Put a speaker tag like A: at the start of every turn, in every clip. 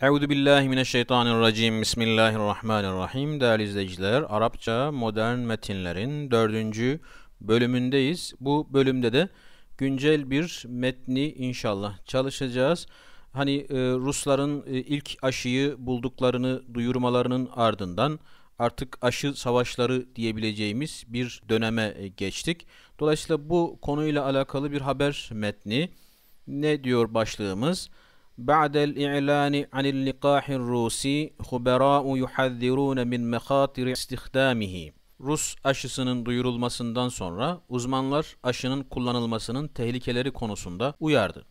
A: Euzu billahi mineşşeytanirracim. Bismillahirrahmanirrahim. Değerli izleyiciler, Arapça modern metinlerin dördüncü bölümündeyiz. Bu bölümde de güncel bir metni inşallah çalışacağız. Hani e, Rusların e, ilk aşıyı bulduklarını duyurmalarının ardından artık aşı savaşları diyebileceğimiz bir döneme e, geçtik. Dolayısıyla bu konuyla alakalı bir haber metni ne diyor başlığımız? بعد الإعلان عن اللقاح الروسي خبراء يحذرون من مخاطر استخدامه Rus aşısının duyurulmasından sonra uzmanlar aşının kullanılmasının tehlikeleri konusunda uyardı.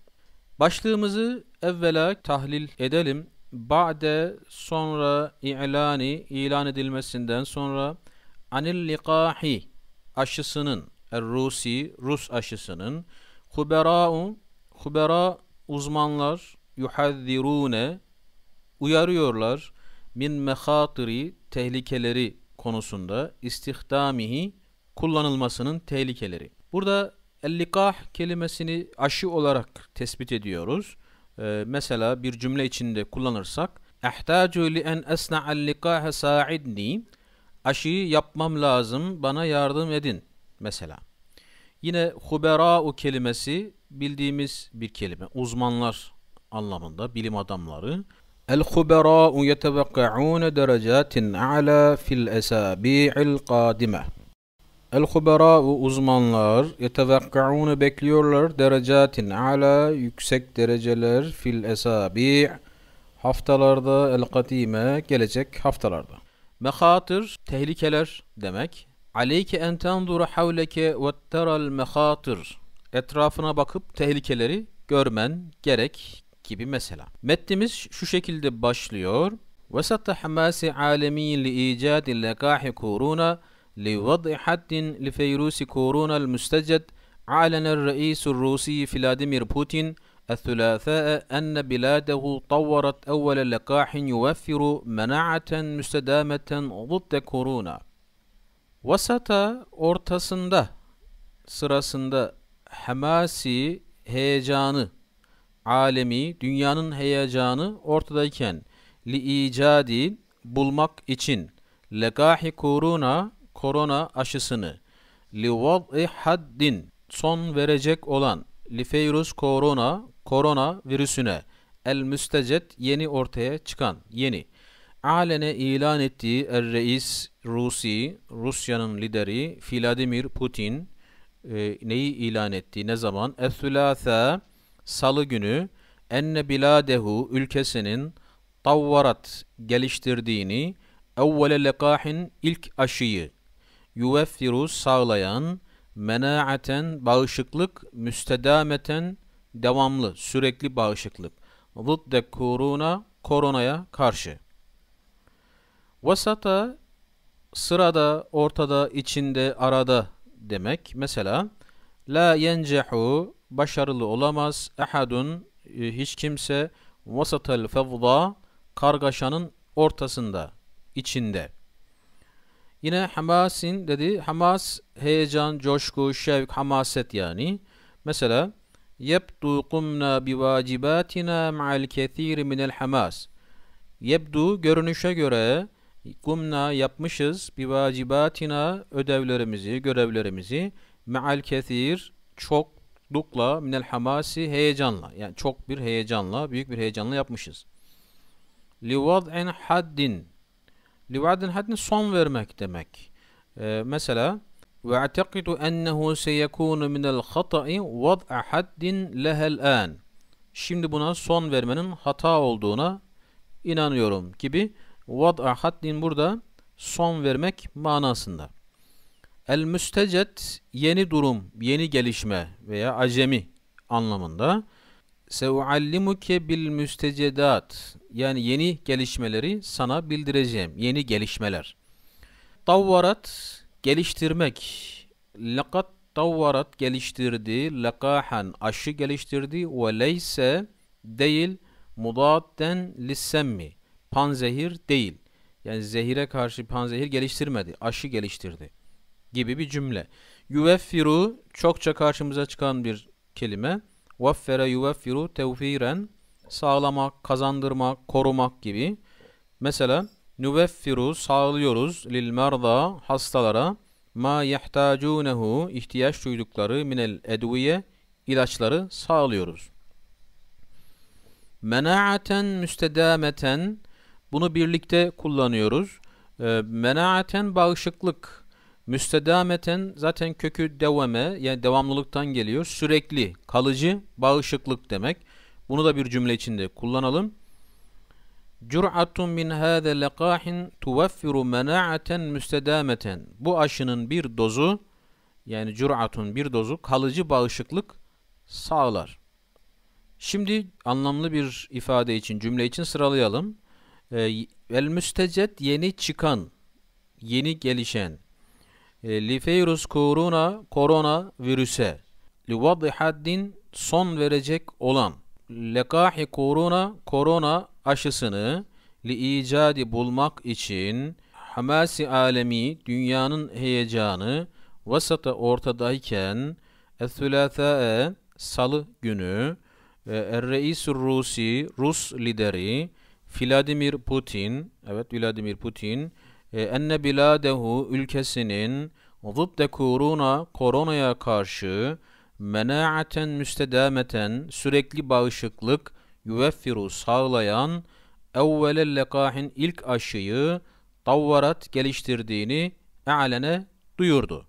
A: Başlığımızı evvela tahlil edelim. Ba'de sonra ilani ilan edilmesinden sonra anil likahi aşısının Rusi Rus aşısının kuberaun kubera uzmanlar yuhazzirune uyarıyorlar min mehatiri tehlikeleri konusunda istihdamihi kullanılmasının tehlikeleri. Burada ellikah kelimesini aşı olarak tespit ediyoruz. Ee, mesela bir cümle içinde kullanırsak ehtacu li en esna'a likaha sa'idni aşıyı yapmam lazım bana yardım edin mesela. Yine o kelimesi bildiğimiz bir kelime. Uzmanlar anlamında bilim adamları El-huberâ'u yetevekka'ûne derecâtin a'lâ fil esâbi'il kâdime. El-huberâ'u uzmanlar yetevekka'ûne bekliyorlar derecâtin a'lâ yüksek dereceler fil esâbi' haftalarda el-kadime gelecek haftalarda. Mehatir tehlikeler demek. Aleyke en tenzura havleke ve teral mehatir. Etrafına bakıp tehlikeleri görmen gerek gibi mesela. Metnimiz şu şekilde başlıyor. وسط حماس عالمي لإيجاد لقاح كورونا لوضع حد لفيروس كورونا المستجد أعلن الرئيس الروسي فلاديمير بوتين الثلاثاء أن بلاده طورت أول لقاح يوفر مناعة müstedameten ضد كورونا. Vasata ortasında sırasında hemasi heyecanı alemi dünyanın heyecanı ortadayken li icadi bulmak için lekahi korona korona aşısını li vad'i haddin son verecek olan li feyrus korona korona virüsüne el müstecet yeni ortaya çıkan yeni alene ilan ettiği er reis Rusi Rusya'nın lideri Vladimir Putin e, neyi ilan etti ne zaman? Es-Sülâsâ salı günü enne biladehu ülkesinin tavvarat geliştirdiğini evvele lekahin ilk aşıyı yuveffiru sağlayan menaaten bağışıklık müstedameten devamlı sürekli bağışıklık zıdde korona koronaya karşı vasata sırada ortada içinde arada demek mesela La yencehu başarılı olamaz ehadun e, hiç kimse vasatel fevda kargaşanın ortasında içinde. Yine Hamas'in dedi Hamas heyecan, coşku, şevk, hamaset yani. Mesela yebdu kumna bi vacibatina ma'al kethir el hamas. Yebdu görünüşe göre kumna yapmışız bi vacibatina ödevlerimizi, görevlerimizi me'al çok çoklukla minel hamasi heyecanla yani çok bir heyecanla büyük bir heyecanla yapmışız. Livad'en haddin Livad'en haddin son vermek demek. Ee, mesela وَاَعْتَقِدُ اَنَّهُ سَيَكُونُ مِنَ الْخَطَئِ وَضْعَ حَدٍّ lehel an. Şimdi buna son vermenin hata olduğuna inanıyorum gibi وَضْعَ حَدٍّ burada son vermek manasında. El müstecet yeni durum, yeni gelişme veya acemi anlamında. Seuallimuke bil müstecedat yani yeni gelişmeleri sana bildireceğim. Yeni gelişmeler. Tavvarat geliştirmek. Lakat tavvarat geliştirdi. Lakahan aşı geliştirdi. Ve leyse değil mudatten lissemmi. Panzehir değil. Yani zehire karşı panzehir geliştirmedi. Aşı geliştirdi gibi bir cümle. Yuveffiru çokça karşımıza çıkan bir kelime. Vaffere yuveffiru tevfiren sağlamak, kazandırmak, korumak gibi. Mesela nüveffiru sağlıyoruz lil merda hastalara ma yehtacunehu ihtiyaç duydukları minel edviye ilaçları sağlıyoruz. Menaaten müstedameten bunu birlikte kullanıyoruz. E, menaaten bağışıklık Müstedameten zaten kökü devame yani devamlılıktan geliyor. Sürekli, kalıcı, bağışıklık demek. Bunu da bir cümle içinde kullanalım. Cür'atun min hâze lekâhin tuvaffiru mena'aten müstedameten. Bu aşının bir dozu yani cür'atun bir dozu kalıcı bağışıklık sağlar. Şimdi anlamlı bir ifade için, cümle için sıralayalım. Ee, el müstecet yeni çıkan, yeni gelişen. E, Lifeyrus korona korona virüse livaddi haddin son verecek olan lekahi korona korona aşısını li icadi bulmak için hamasi alemi dünyanın heyecanı vasata ortadayken Ethülâthâe salı günü Er-Reisur Rusi Rus lideri Vladimir Putin evet Vladimir Putin e, enne biladehu ülkesinin zıbde kuruna koronaya karşı menaaten müstedameten sürekli bağışıklık yüveffiru sağlayan evvelel lekahin ilk aşıyı tavvarat geliştirdiğini e'lene duyurdu.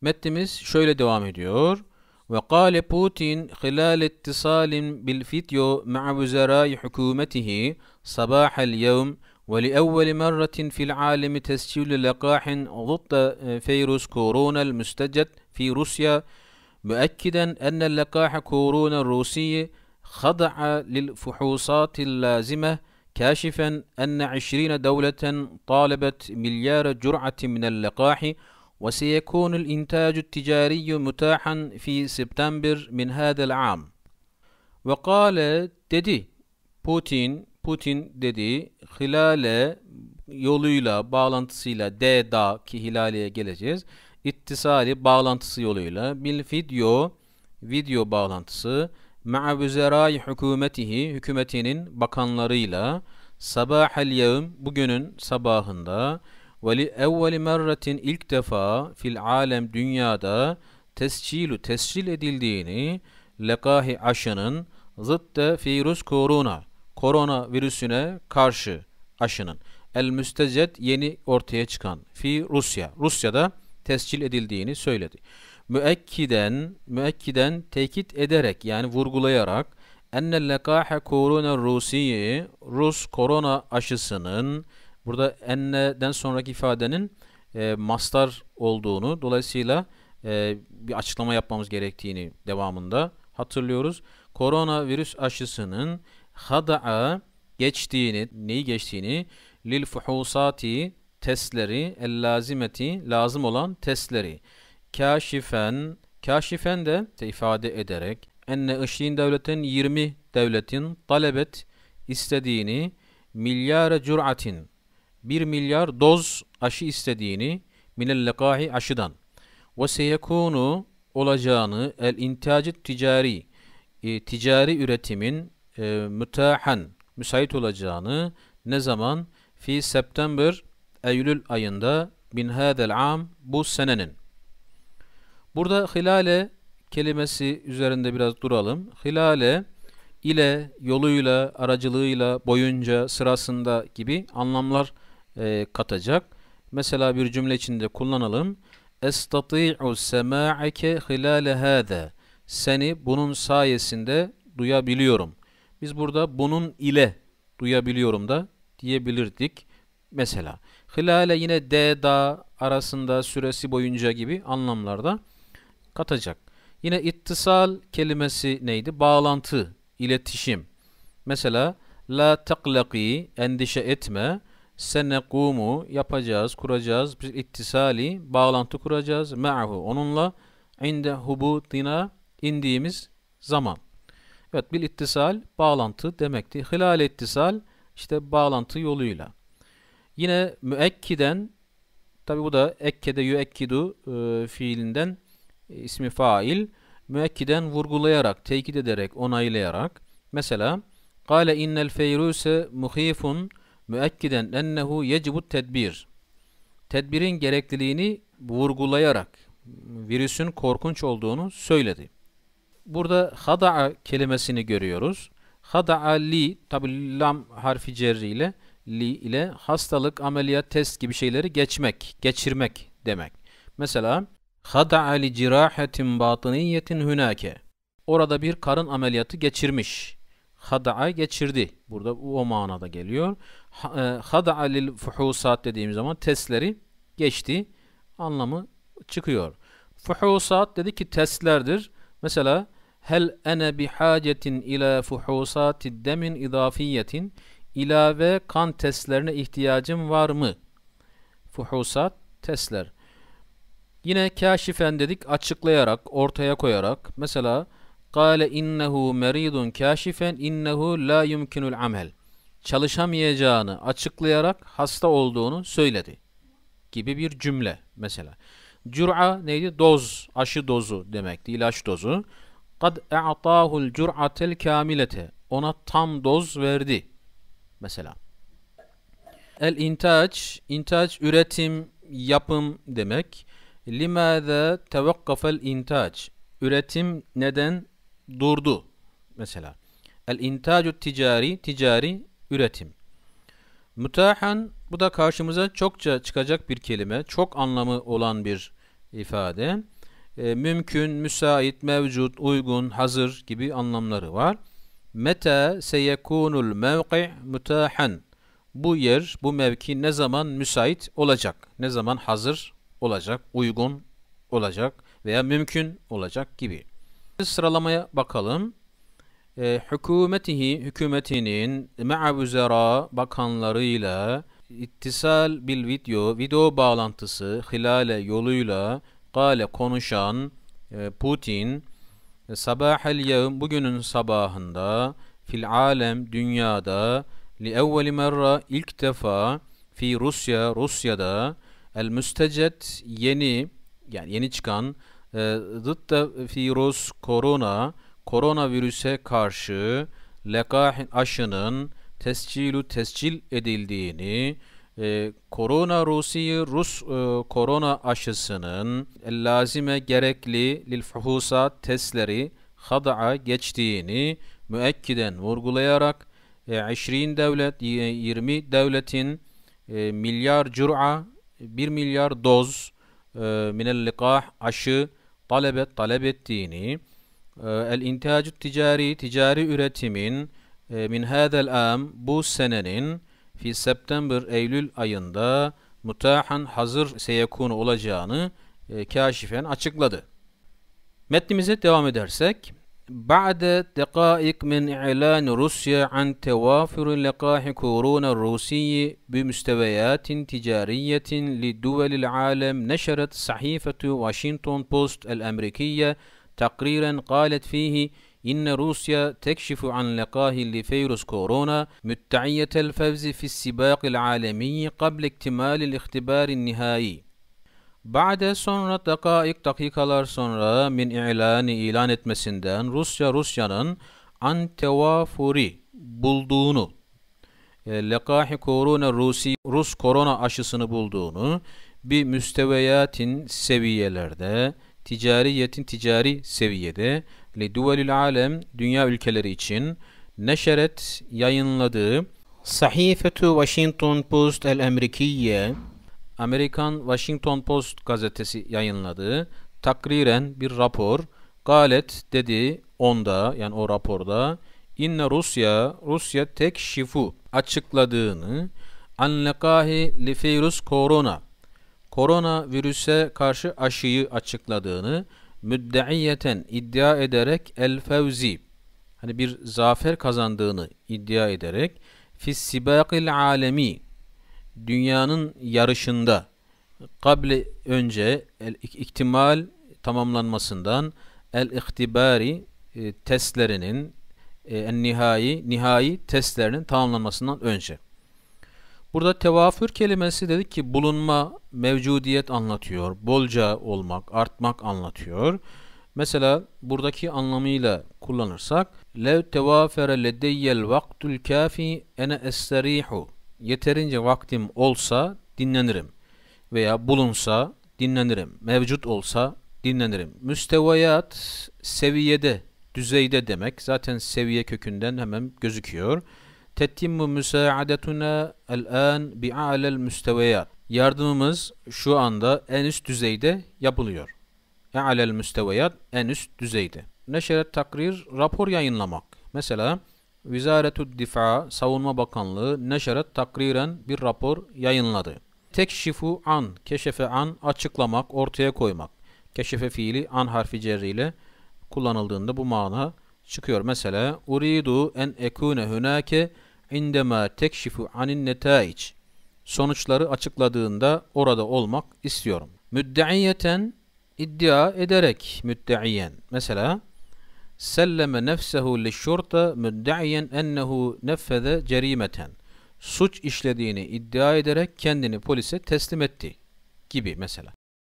A: Metnimiz şöyle devam ediyor. Ve kâle Putin hilal ittisalin bil fidyo ma'a vüzerai hükûmetihi sabahel yevm ولأول مرة في العالم تسجيل لقاح ضد فيروس كورونا المستجد في روسيا مؤكدا أن اللقاح كورونا الروسي خضع للفحوصات اللازمة كاشفا أن عشرين دولة طالبت مليار جرعة من اللقاح وسيكون الإنتاج التجاري متاحا في سبتمبر من هذا العام وقال تيدي بوتين Putin dediği hilale yoluyla bağlantısıyla DDA ki hilaleye geleceğiz. İttisali bağlantısı yoluyla bil video video bağlantısı ma'avuzerai hükümetihi hükümetinin bakanlarıyla sabahel yevm bugünün sabahında ve li evveli merretin ilk defa fil alem dünyada tescilu tescil edildiğini lekahi aşının zıtte virüs korona korona virüsüne karşı aşının el müstecet yeni ortaya çıkan fi Rusya Rusya'da tescil edildiğini söyledi. Müekkiden müekkiden tekit ederek yani vurgulayarak enne lekahe korona Rusiyi Rus korona aşısının burada enne'den sonraki ifadenin e, mastar olduğunu dolayısıyla e, bir açıklama yapmamız gerektiğini devamında hatırlıyoruz. Koronavirüs aşısının hada'a geçtiğini, neyi geçtiğini lil fuhusati testleri ellazimeti lazım olan testleri kaşifen kaşifen de ifade ederek enne ışığın devletin 20 devletin talebet istediğini milyar cüratin 1 milyar doz aşı istediğini minel lekahi aşıdan ve seyekunu olacağını el intacı ticari e, ticari üretimin e, müteahen müsait olacağını ne zaman? Fi September Eylül ayında bin hadel am bu senenin. Burada hilale kelimesi üzerinde biraz duralım. Hilale ile yoluyla, aracılığıyla, boyunca, sırasında gibi anlamlar e, katacak. Mesela bir cümle içinde kullanalım. Estati'u sema'eke hilale hâde. Seni bunun sayesinde duyabiliyorum.'' Biz burada bunun ile duyabiliyorum da diyebilirdik. Mesela hilale yine d da arasında süresi boyunca gibi anlamlarda katacak. Yine ittisal kelimesi neydi? Bağlantı, iletişim. Mesela la taklaki endişe etme senekumu yapacağız, kuracağız. Biz ittisali bağlantı kuracağız. Ma'hu onunla inde hubutina indiğimiz zaman. Evet bir ittisal bağlantı demekti. Hilal ittisal işte bağlantı yoluyla. Yine müekkiden tabi bu da ekkede yüekkidu e, fiilinden e, ismi fail müekkiden vurgulayarak, tekit ederek, onaylayarak mesela Kale innel feyruse muhifun müekkiden ennehu yecibut tedbir. Tedbirin gerekliliğini vurgulayarak virüsün korkunç olduğunu söyledi burada hada'a kelimesini görüyoruz. Hada'a li tabi lam harfi cerri ile li ile hastalık, ameliyat, test gibi şeyleri geçmek, geçirmek demek. Mesela hada'a li cirahatin batiniyetin hünake. Orada bir karın ameliyatı geçirmiş. Hada'a geçirdi. Burada o manada geliyor. E, hada'a lil fuhusat dediğim zaman testleri geçti anlamı çıkıyor. Fuhusat dedi ki testlerdir. Mesela Hel ene bihacetin ila fuhusatid demin idafiyetin ilave kan testlerine ihtiyacım var mı? Fuhusat testler. Yine kâşifen dedik açıklayarak, ortaya koyarak. Mesela Kale innehu meridun kaşifen innehu la yumkinul amel. Çalışamayacağını açıklayarak hasta olduğunu söyledi. Gibi bir cümle mesela. Cür'a neydi? Doz, aşı dozu demekti, ilaç dozu kad e'atahul cur'atel kamilete ona tam doz verdi mesela el intaç intaç üretim yapım demek limaza tevakkafel intaç üretim neden durdu mesela el intacu ticari ticari üretim mütahan bu da karşımıza çokça çıkacak bir kelime çok anlamı olan bir ifade e, mümkün, müsait, mevcut, uygun, hazır gibi anlamları var. Meta seyekunul mevki mutahen. Bu yer, bu mevki ne zaman müsait olacak? Ne zaman hazır olacak, uygun olacak veya mümkün olacak gibi. Sıralamaya bakalım. E, hükümetihi, hükümetinin me'avüzera bakanlarıyla ittisal bil video, video bağlantısı hilale yoluyla Kale konuşan e, Putin e, sabahel yevm bugünün sabahında fil alem dünyada li evveli merra ilk defa fi Rusya Rusya'da el müstecet yeni yani yeni çıkan e, dıtta firuz korona koronavirüse karşı lekah aşının tescilu tescil edildiğini e, korona Rusi Rus e, korona aşısının lazime gerekli lilfuhusa testleri hada'a geçtiğini müekkiden vurgulayarak e, 20 devlet 20 devletin e, milyar cür'a 1 milyar doz e, minel likah aşı talebet talep ettiğini e, el intihacu ticari ticari üretimin e, min hadel am bu senenin fi September Eylül ayında mutahan hazır seyekunu olacağını e, kaşifen açıkladı. Metnimize devam edersek بعد دقائق من إعلان روسيا عن توافر لقاح كورونا الروسي بمستويات تجارية لدول العالم نشرت صحيفة واشنطن بوست الأمريكية تقريرا قالت فيه إن روسيا تكشف عن لقاه لفيروس كورونا مدعية الفوز في السباق العالمي قبل اكتمال الاختبار nihai Bade sonra dakaik dakikalar sonra min ilanı ilan etmesinden Rusya Rusya'nın antevafuri bulduğunu e, lekahi korona Rusi Rus korona aşısını bulduğunu bir müsteveyatin seviyelerde ticariyetin ticari seviyede li duvelil alem dünya ülkeleri için neşeret yayınladığı Sahifetu Washington Post el Amerikiye Amerikan Washington Post gazetesi yayınladığı takriren bir rapor galet dedi onda yani o raporda inne Rusya Rusya tek şifu açıkladığını anlekahi lifirus korona koronavirüse karşı aşıyı açıkladığını müddeiyeten iddia ederek El Fevzi hani bir zafer kazandığını iddia ederek fissibâkil alemi dünyanın yarışında kable önce el iktimal tamamlanmasından el iktibari e, testlerinin en nihai nihai testlerinin tamamlanmasından önce Burada tevafür kelimesi dedik ki bulunma, mevcudiyet anlatıyor. Bolca olmak, artmak anlatıyor. Mesela buradaki anlamıyla kullanırsak lev tevafere ledeyyel vaktul kafi ene esterihu yeterince vaktim olsa dinlenirim veya bulunsa dinlenirim mevcut olsa dinlenirim müstevayat seviyede düzeyde demek zaten seviye kökünden hemen gözüküyor تتم مساعدتنا الآن بأعلى المستويات Yardımımız şu anda en üst düzeyde yapılıyor. E'alel müsteveyat en üst düzeyde. Neşeret takrir rapor yayınlamak. Mesela Vizaretud Difa Savunma Bakanlığı neşeret takriren bir rapor yayınladı. Tekşifu an, keşefe an açıklamak, ortaya koymak. Keşefe fiili an harfi cerriyle kullanıldığında bu mana çıkıyor. Mesela uridu en ekune hünake indema tekşifu anin netaiç sonuçları açıkladığında orada olmak istiyorum. Müddeiyeten iddia ederek müddeiyen. Mesela selleme nefsehu lişşurta müddeiyen ennehu neffeze cerimeten. Suç işlediğini iddia ederek kendini polise teslim etti gibi mesela.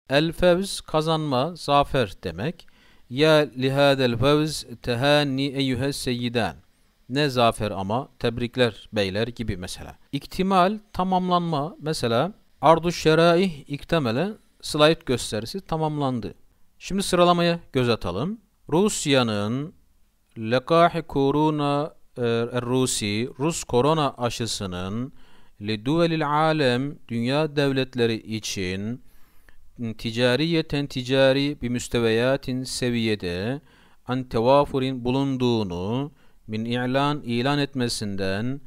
A: El fevz kazanma, zafer demek. Ya lihadel fevz tehanni eyyühe seyyidan ne zafer ama tebrikler beyler gibi mesela. İktimal tamamlanma mesela ardu şeraih iktemele slide gösterisi tamamlandı. Şimdi sıralamaya göz atalım. Rusya'nın Lekah Korona e, Rusi, Rus korona aşısının liduvelil alem dünya devletleri için ticariyeten ticari bir müsteveyatin seviyede an bulunduğunu bin ilan ilan etmesinden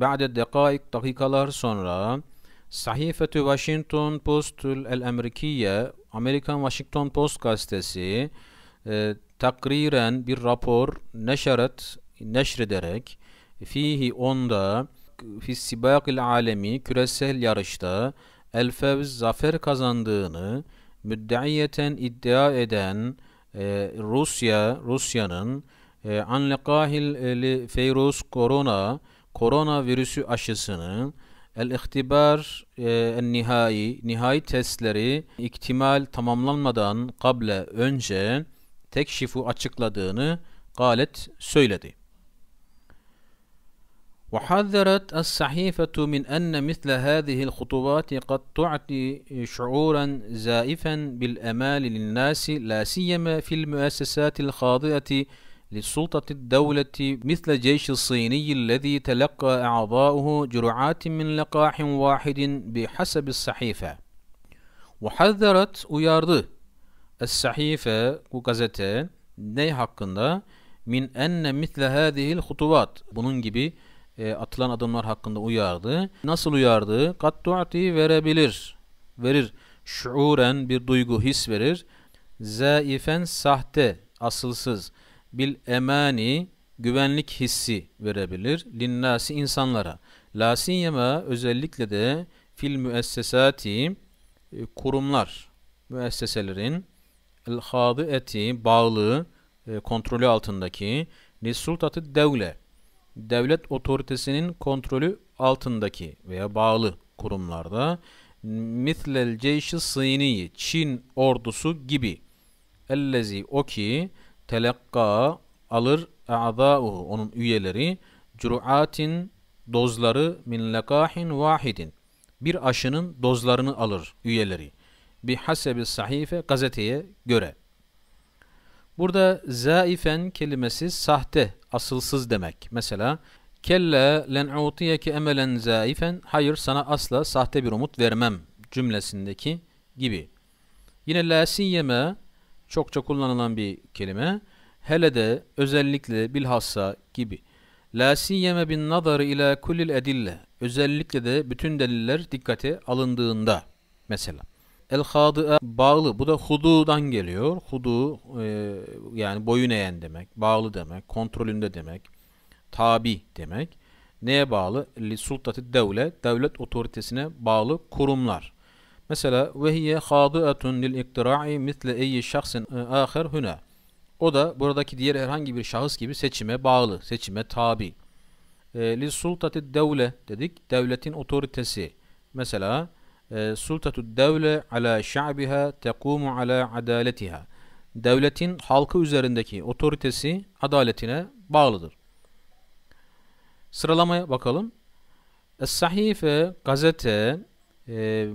A: ba'de dekaik dakikalar sonra Sahifetü Washington Postul El Amerikiye Amerikan Washington Post gazetesi e, takriren bir rapor neşeret neşrederek fihi onda fissibâkil alemi küresel yarışta el fevz zafer kazandığını müddeiyeten iddia eden e, Rusya Rusya'nın ee, e, an lekahil feyrus korona korona virüsü aşısının el ihtibar e, nihai nihai testleri iktimal tamamlanmadan kable önce tek şifu açıkladığını galet söyledi. وحذرت الصحيفة من أن مثل هذه الخطوات قد تعطي شعورا زائفا بالأمال للناس لا سيما في المؤسسات الخاضعة لسلطة الدولة مثل جيش الصيني الذي تلقى أعضاؤه جرعات من لقاح واحد بحسب الصحيفة وحذرت uyardı الصحيفة bu gazete ne hakkında min enne misle hadihil hutuvat bunun gibi e, atılan adımlar hakkında uyardı. Nasıl uyardı? Kattuati verebilir. Verir. Şuuren bir duygu his verir. Zaifen sahte, asılsız bil emani güvenlik hissi verebilir. Linnasi insanlara. Lasiyema özellikle de fil müessesati e, kurumlar, müesseselerin el eti bağlı e, kontrolü altındaki nisultatı devle devlet otoritesinin kontrolü altındaki veya bağlı kurumlarda mitlel ceyşi sıyniyi Çin ordusu gibi ellezi o ki telakka alır a'zauhu onun üyeleri curuatin dozları min lekahin vahidin bir aşının dozlarını alır üyeleri bi hasebi sahife gazeteye göre. Burada zaifen kelimesi sahte, asılsız demek. Mesela kelle len utiyeke emelen zaifen hayır sana asla sahte bir umut vermem cümlesindeki gibi. Yine la siyeme çokça kullanılan bir kelime. Hele de özellikle bilhassa gibi. La siyeme bin nazar ila kullil edille. Özellikle de bütün deliller dikkate alındığında mesela. El hadı'a bağlı. Bu da hudu'dan geliyor. Hudu e, yani boyun eğen demek, bağlı demek, kontrolünde demek, tabi demek. Neye bağlı? Li sultati devlet, devlet otoritesine bağlı kurumlar. Mesela ve hiye khadi'atun lil iktira'i misle eyyi şahsin aher e, huna. O da buradaki diğer herhangi bir şahıs gibi seçime bağlı, seçime tabi. E, li sultati devle dedik, devletin otoritesi. Mesela e, sultatu devle ala şa'biha tekumu ala adaletiha. Devletin halkı üzerindeki otoritesi adaletine bağlıdır. Sıralamaya bakalım. Es-sahife, gazete, e,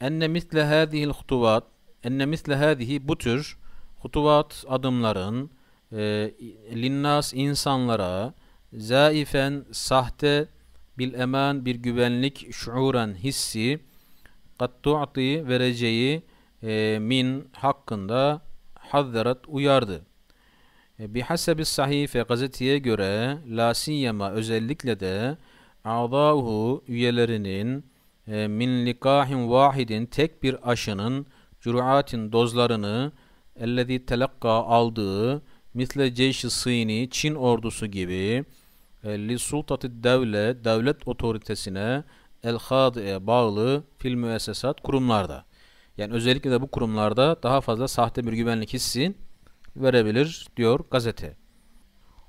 A: enne misle hâzihil hutuvat enne misle hâzihi bu tür hutuvat adımların e, linnas insanlara zaifen sahte bil eman bir güvenlik şuuran hissi kattu'ti vereceği e, min hakkında hazzarat uyardı. E, bihasebi sahife gazeteye göre la özellikle de a'dahu üyelerinin ee, min likahin vahidin tek bir aşının curuatin dozlarını ellezî telakka aldığı misle ceyş-i Çin ordusu gibi e, li sultati devle devlet otoritesine el hadiye bağlı fil müessesat kurumlarda. Yani özellikle de bu kurumlarda daha fazla sahte bir güvenlik hissi verebilir diyor gazete.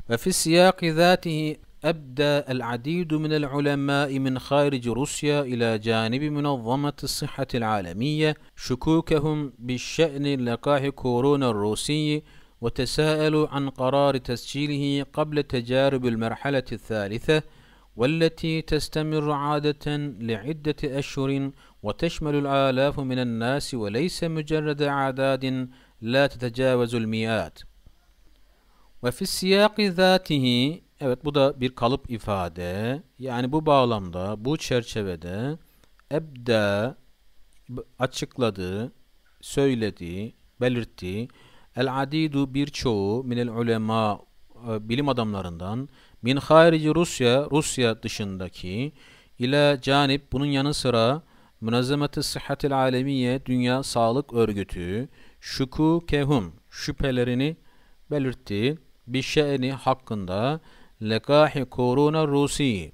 A: Ve fi siyaki zatihi أبدى العديد من العلماء من خارج روسيا إلى جانب منظمة الصحة العالمية شكوكهم بشأن لقاح كورونا الروسي وتساءلوا عن قرار تسجيله قبل تجارب المرحلة الثالثة والتي تستمر عادة لعدة أشهر وتشمل الآلاف من الناس وليس مجرد أعداد لا تتجاوز المئات وفي السياق ذاته Evet bu da bir kalıp ifade. Yani bu bağlamda, bu çerçevede ebde açıkladı, söyledi, belirtti. el adidu birçoğu minel ulema e, bilim adamlarından min harici Rusya, Rusya dışındaki ile canip bunun yanı sıra münazemeti i Sıhhatil Alemiye Dünya Sağlık Örgütü şuku kehum şüphelerini belirtti bir şeyini hakkında lekahi korona rusi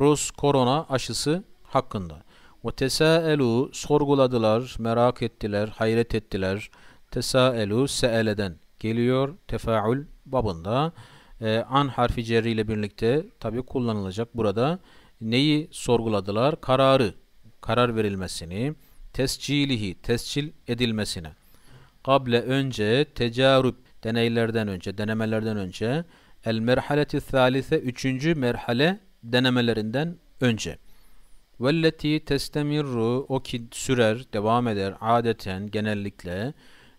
A: Rus korona aşısı hakkında. Ve tesaelu sorguladılar, merak ettiler, hayret ettiler. Tesaelu seeleden geliyor tefaül babında. Ee, an harfi cerri ile birlikte tabi kullanılacak burada. Neyi sorguladılar? Kararı, karar verilmesini, tescilihi, tescil edilmesine. Kable önce, tecarüp, deneylerden önce, denemelerden önce El merhaleti thalise üçüncü merhale denemelerinden önce. Velleti testemirru o ki sürer, devam eder adeten genellikle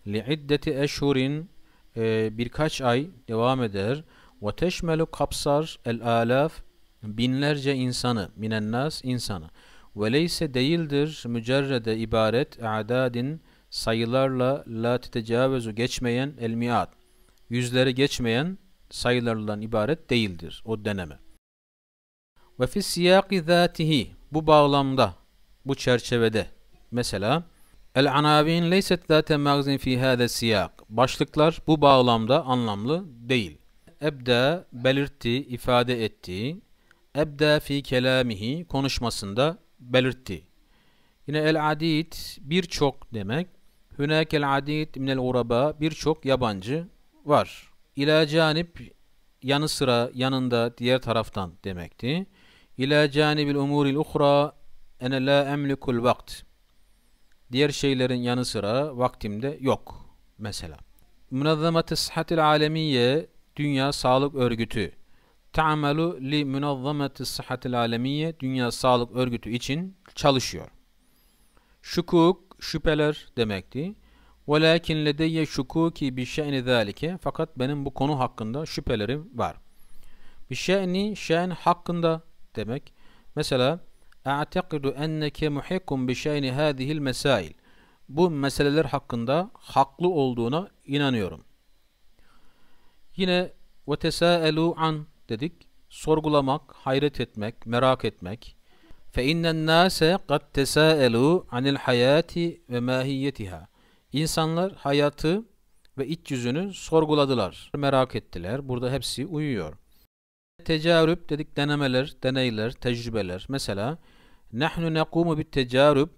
A: li iddeti eşhurin e, birkaç ay devam eder ve teşmelu kapsar el alaf binlerce insanı minennas insanı ve leyse değildir mücerrede ibaret adadin sayılarla la titecavezu geçmeyen el miat yüzleri geçmeyen sayılarından ibaret değildir o deneme. Ve fi siyaki zatihi bu bağlamda, bu çerçevede mesela El anabin leyset zate magzin fi hada siyak. Başlıklar bu bağlamda anlamlı değil. Ebda belirtti, ifade etti. Ebda fi kelamihi konuşmasında belirtti. Yine el adid birçok demek. Hünekel adid minel uraba birçok yabancı var. İlâ canip yanı sıra yanında diğer taraftan demekti. İlâ canibil umuril uhra ene la emlikul vakt. Diğer şeylerin yanı sıra vaktimde yok mesela. Münazzamat-ı Sıhhatil Alemiye Dünya Sağlık Örgütü Ta'amalu li Münazzamat-ı Sıhhatil Alemiye Dünya Sağlık Örgütü için çalışıyor. Şukuk, şüpheler demekti. وَلَاكِنْ لَدَيَّ شُكُوكِ بِشَأْنِ ذَٰلِكَ Fakat benim bu konu hakkında şüphelerim var. بِشَأْنِ şen hakkında demek. Mesela اَعْتَقِدُ اَنَّكَ مُحِكُّمْ بِشَأْنِ هَذِهِ الْمَسَائِلِ Bu meseleler hakkında haklı olduğuna inanıyorum. Yine وَتَسَاءَلُوا an dedik. Sorgulamak, hayret etmek, merak etmek. فَاِنَّ النَّاسَ قَدْ تَسَاءَلُوا عَنِ الْحَيَاةِ وَمَاهِيَّتِهَا İnsanlar hayatı ve iç yüzünü sorguladılar, merak ettiler. Burada hepsi uyuyor. Tecarüp dedik denemeler, deneyler, tecrübeler. Mesela nahnu nekumu bit tecarüp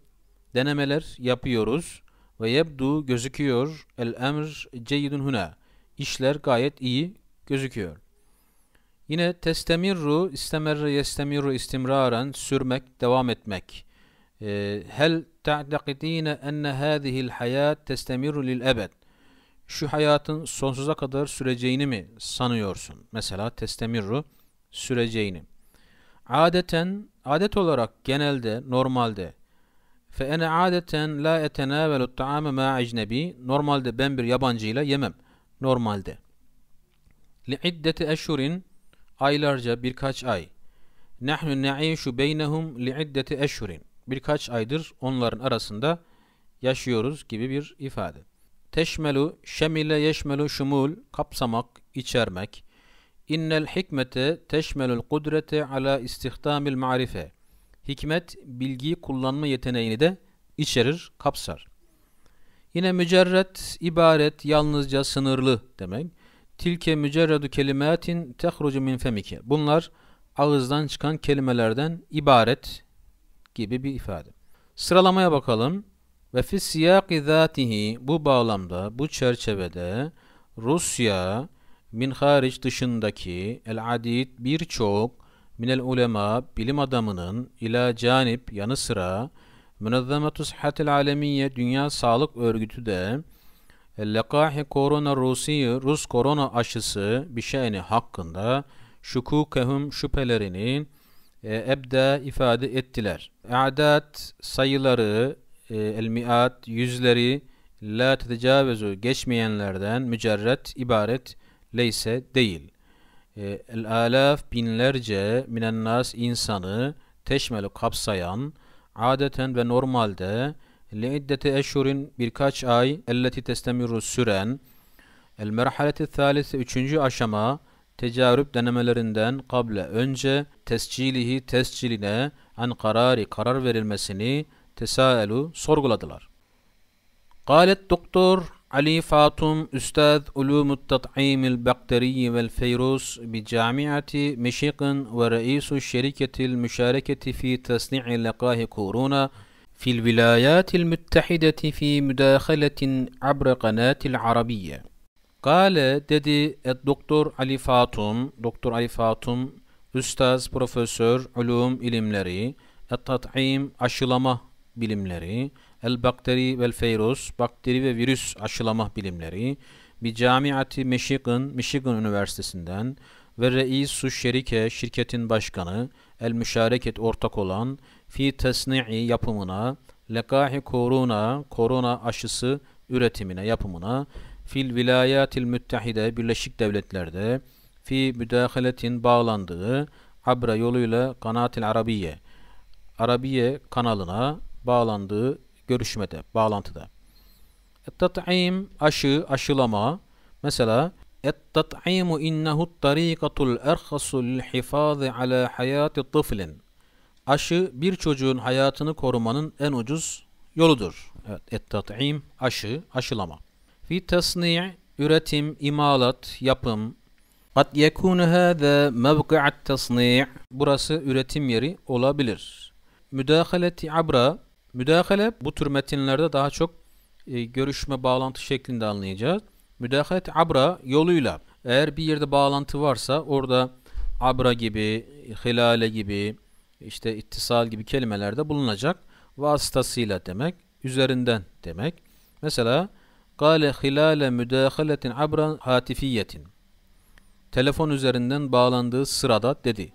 A: denemeler yapıyoruz ve yebdu gözüküyor el emr ceyyidun huna. İşler gayet iyi gözüküyor. Yine testemirru, istemerre yestemirru istimraran sürmek, devam etmek. E, hel تعتقدين أن هذه الحياة تستمر للأبد şu hayatın sonsuza kadar süreceğini mi sanıyorsun? Mesela testemirru süreceğini. Adeten, adet olarak genelde, normalde fe ene adeten la etenavelu ta'ame ma ecnebi normalde ben bir yabancıyla yemem. Normalde. Li iddeti eşhurin aylarca birkaç ay. Nahnu ne'işu beynehum li iddeti eşhurin birkaç aydır onların arasında yaşıyoruz gibi bir ifade. Teşmelu, şemile yeşmelu şumul, kapsamak, içermek. İnnel hikmete teşmelul kudrete ala istihdamil marife. Hikmet, bilgiyi kullanma yeteneğini de içerir, kapsar. Yine mücerret, ibaret, yalnızca, sınırlı demek. Tilke mücerredu kelimatin tehrucu min femike. Bunlar ağızdan çıkan kelimelerden ibaret, gibi bir ifade. Sıralamaya bakalım. Ve fi siyaki zatihi bu bağlamda, bu çerçevede Rusya min hariç dışındaki el adid birçok minel ulema bilim adamının ila canip yanı sıra Münezzemetü Sıhhatil Alemiye Dünya Sağlık Örgütü de Lekahi Korona Rusiyi Rus korona aşısı bir şeyini hakkında şukukehum şüphelerinin e, ebde ifade ettiler. Adat sayıları, e, elmiat yüzleri, la tetecavezu geçmeyenlerden mücerret ibaret leyse değil. E, el alaf binlerce minen nas insanı teşmelu kapsayan adeten ve normalde li iddete eşhurin birkaç ay elleti testemirru süren el merhaleti thalise üçüncü aşama Tecavüp denemelerinden kable önce tescilihi tesciline an قرار karar verilmesini tesaelu sorguladılar. قالت دكتور علي فاطم أستاذ علوم التطعيم البكتيري والفيروس بجامعة ميشيغان ورئيس الشركة المشاركة في تصنيع لقاح كورونا في الولايات المتحدة في مداخلة عبر قناة العربية Gale dedi et doktor Ali Fatum, doktor Ali Fatum, üstaz, profesör, ulum ilimleri, et tat'im, aşılama bilimleri, el bakteri vel feyrus, bakteri ve virüs aşılama bilimleri, bir camiati Michigan, Michigan Üniversitesi'nden ve reisu şerike, şirketin başkanı, el müşareket ortak olan, fi tesni'i yapımına, lekahi korona, korona aşısı üretimine, yapımına, fil vilayatil müttehide Birleşik Devletler'de fi müdahaletin bağlandığı abra yoluyla kanaatil arabiye Arabiye kanalına bağlandığı görüşmede, bağlantıda. Et-tat'im aşı, aşılama. Mesela Et-tat'imu innehu tarikatul erhasu lil ala hayati tıflin. Aşı bir çocuğun hayatını korumanın en ucuz yoludur. Evet, et-tat'im aşı, aşılama. Fi tasni' üretim, imalat, yapım. At yekunu hâzâ mevki'at tasni' Burası üretim yeri olabilir. Müdahaleti abra Müdahale bu tür metinlerde daha çok e, görüşme bağlantı şeklinde anlayacağız. Müdahaleti abra yoluyla eğer bir yerde bağlantı varsa orada abra gibi, hilale gibi, işte ittisal gibi kelimelerde bulunacak. Vasıtasıyla demek, üzerinden demek. Mesela Kale hilale müdahaletin abran hatifiyetin. Telefon üzerinden bağlandığı sırada dedi.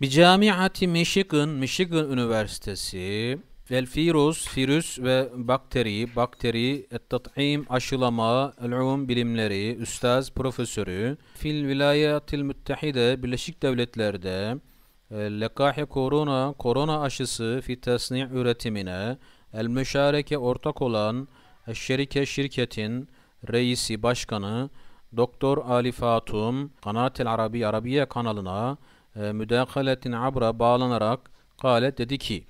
A: Bi camiati Michigan, Michigan Üniversitesi vel virüs, ve bakteri, bakteri, et-tat'im, aşılama, ulum bilimleri, üstaz, profesörü, fil vilayetil müttehide, Birleşik Devletler'de, e, lekahi korona, korona aşısı fi tesni üretimine, el müşareke ortak olan, الشركه شركة رئيسي başkanı دكتور آلي فاتوم قناه العربيه عربيه kanalına آه، مداخله عبر abra bağlanarak قالت dedi ki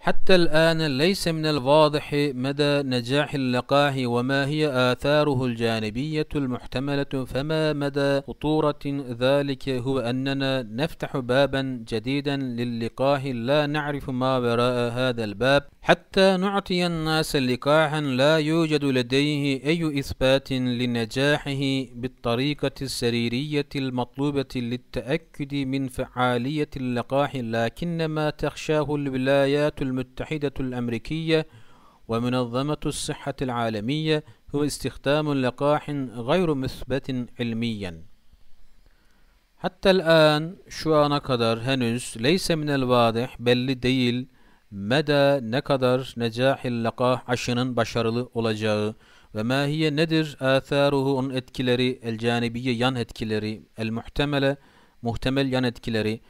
A: حتى الآن ليس من الواضح مدى نجاح اللقاح وما هي آثاره الجانبية المحتملة فما مدى خطورة ذلك هو أننا نفتح بابا جديدا للقاح لا نعرف ما وراء هذا الباب حتى نعطي الناس لقاحا لا يوجد لديه أي إثبات لنجاحه بالطريقة السريرية المطلوبة للتأكد من فعالية اللقاح لكن ما تخشاه الولايات المتحدة الأمريكية ومنظمة الصحة العالمية هو استخدام لقاح غير مثبت علميا حتى الآن شو أنا قدر henüz ليس من الواضح بل لديل Meda ne kadar necahil laka aşının başarılı olacağı ve mahiye nedir atharuhu onun etkileri el canibiye yan etkileri el muhtemele muhtemel yan etkileri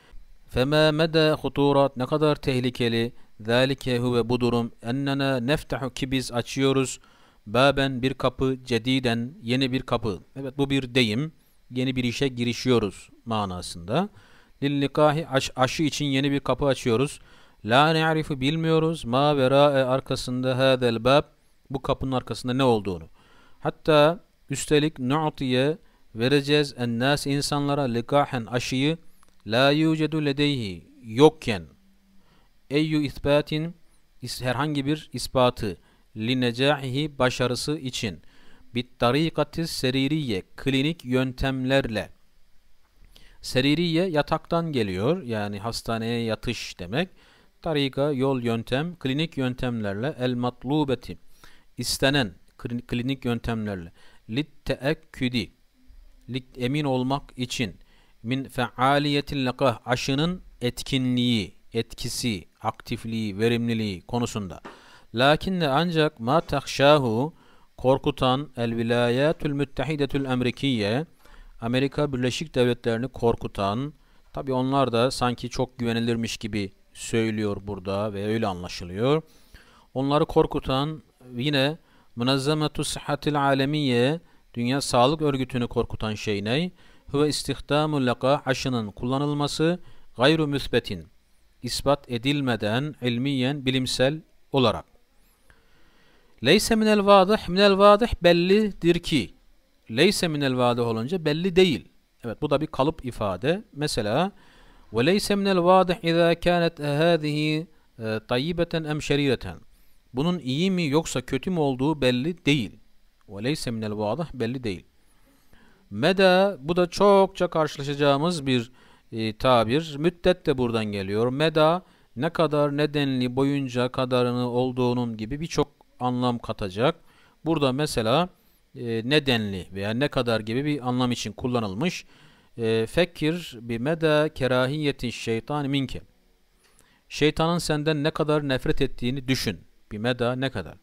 A: fema meda huturat ne kadar tehlikeli zalike huve bu durum ennena neftahu ki biz açıyoruz baben bir kapı cediden yeni bir kapı evet bu bir deyim yeni bir işe girişiyoruz manasında lillikahi aş, aşı için yeni bir kapı açıyoruz La ne'arifu bilmiyoruz. Ma vera'e arkasında hadel bab. Bu kapının arkasında ne olduğunu. Hatta üstelik nu'tiye vereceğiz en nas insanlara likahen aşıyı la yucedu ledeyhi yokken eyyu ispatin herhangi bir ispatı li necahihi başarısı için bit tarikati seririye klinik yöntemlerle seririye yataktan geliyor yani hastaneye yatış demek Tarika, yol, yöntem, klinik yöntemlerle el matlubeti istenen klinik yöntemlerle lit teekküdi emin olmak için min fealiyetil lekah aşının etkinliği, etkisi, aktifliği, verimliliği konusunda. Lakin de ancak ma tahşahu korkutan el vilayetül müttehidetül emrikiye Amerika Birleşik Devletleri'ni korkutan tabi onlar da sanki çok güvenilirmiş gibi söylüyor burada ve öyle anlaşılıyor. Onları korkutan yine Münazzametu Sıhhatil Alemiye Dünya Sağlık Örgütü'nü korkutan şey ne? Huve istihdamu laka aşının kullanılması gayru müsbetin ispat edilmeden ilmiyen bilimsel olarak. Leyse minel vadih minel vadih bellidir ki leyse minel vadih olunca belli değil. Evet bu da bir kalıp ifade. Mesela وَلَيْسَ مِنَ الْوَاضِحِ اِذَا كَانَتْ هَذِهِ e, طَيِّبَةً اَمْ شَرِيرَةً Bunun iyi mi yoksa kötü mü olduğu belli değil. وَلَيْسَ مِنَ الْوَاضِحِ belli değil. Meda bu da çokça karşılaşacağımız bir e, tabir. Müddet de buradan geliyor. Meda ne kadar nedenli boyunca kadarını olduğunun gibi birçok anlam katacak. Burada mesela e, nedenli veya ne kadar gibi bir anlam için kullanılmış e, fekkir bimeda kerahiyeti şeytan minke. Şeytanın senden ne kadar nefret ettiğini düşün. Bimeda ne kadar.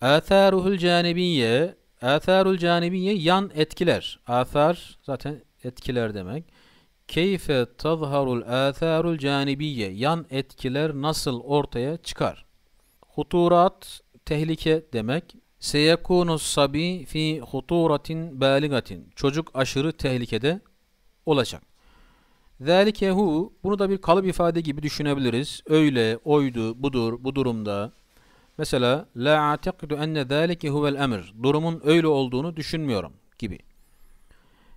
A: Atharuhul canibiyye Atharul canibiyye yan etkiler. Athar zaten etkiler demek. Keyfe tazharul atharul canibiyye yan etkiler nasıl ortaya çıkar? Huturat tehlike demek. Seyekunus sabi fi huturatin baligatin. Çocuk aşırı tehlikede olacak. Zalikehu bunu da bir kalıp ifade gibi düşünebiliriz. Öyle, oydu, budur, bu durumda. Mesela la atiqdu enne zalike huvel emr. Durumun öyle olduğunu düşünmüyorum gibi.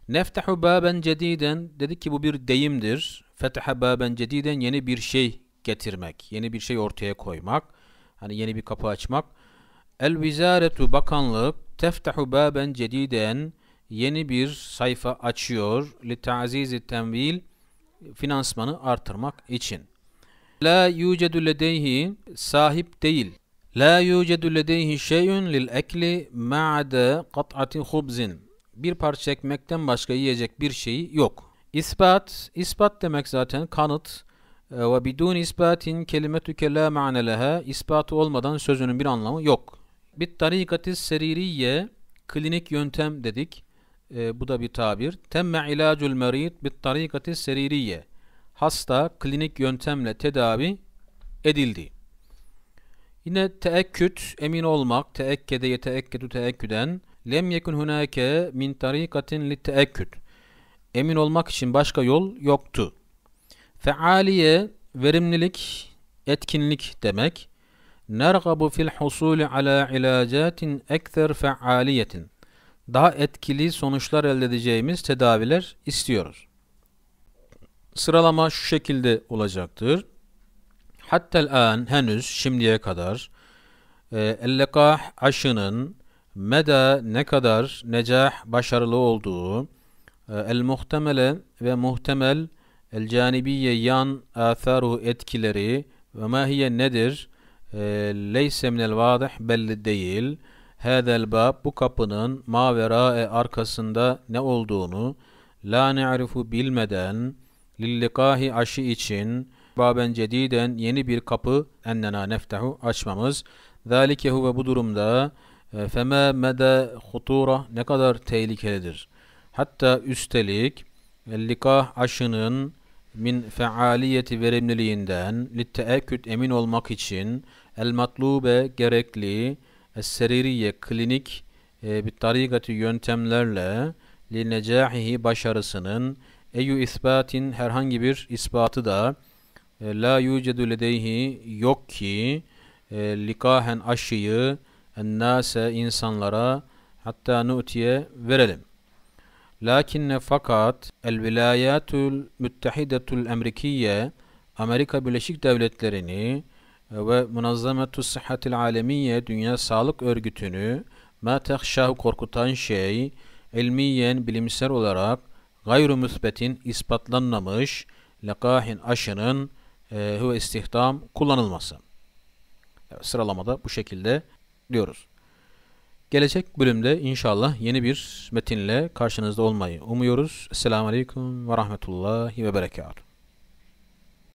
A: Neftahu baben cediden dedik ki bu bir deyimdir. Fetaha baben cediden yeni bir şey getirmek, yeni bir şey ortaya koymak. Hani yeni bir kapı açmak. El Vizaretu Bakanlık teftahu baben cediden yeni bir sayfa açıyor. Li ta'zizi temvil finansmanı artırmak için. La yucedu ledeyhi sahip değil. La yucedu ledeyhi şeyun lil ekli ma'de kat'ati hubzin. Bir parça ekmekten başka yiyecek bir şey yok. İspat, ispat demek zaten kanıt. Ve bidun ispatin kelimetüke la ma'ne leha. İspatı olmadan sözünün bir anlamı yok. Bir tarikati seririye klinik yöntem dedik. E, bu da bir tabir. Temme ilacul merid bir tarikati seririye. Hasta klinik yöntemle tedavi edildi. Yine teekküt, emin olmak, teekkede yeteekkedu teekküden, lem yekun hunake min tarikatin li teekküt. Emin olmak için başka yol yoktu. Fealiye, verimlilik, etkinlik demek nergabu fil husuli ala ilacatin ekter fealiyetin. Daha etkili sonuçlar elde edeceğimiz tedaviler istiyoruz. Sıralama şu şekilde olacaktır. Hatta an henüz şimdiye kadar e, ellekah aşının meda ne kadar necah başarılı olduğu e, el muhtemele ve muhtemel el canibiye yan atharu etkileri ve mahiye nedir ee, leyse minel vadih belli değil. Hedel bab bu kapının maverae arkasında ne olduğunu la ne'rifu bilmeden lillikahi aşı için baben cediden yeni bir kapı ennena neftehu açmamız. Zalike huve bu durumda e, feme mede hutura ne kadar tehlikelidir. Hatta üstelik e, likah aşının min faaliyeti verimliliğinden litteekküt emin olmak için el matlube gerekli es klinik e, bir tarikatı yöntemlerle li necahihi başarısının eyu isbatin herhangi bir ispatı da e, la yucedu ledeyhi yok ki e, likahen aşıyı nase insanlara hatta nutiye verelim. Lakin fakat El Vilayatul Müttehidetul Emrikiye Amerika Birleşik Devletleri'ni e, ve Münazzametu Sıhhatil Alemiye Dünya Sağlık Örgütü'nü ma tehşahu korkutan şey ilmiyen bilimsel olarak gayru müsbetin ispatlanmamış lekahin aşının e, ve istihdam kullanılması. sıralamada bu şekilde diyoruz. Gelecek bölümde inşallah yeni bir metinle karşınızda olmayı umuyoruz. Selamun Aleyküm ve Rahmetullahi ve Berekatuhu.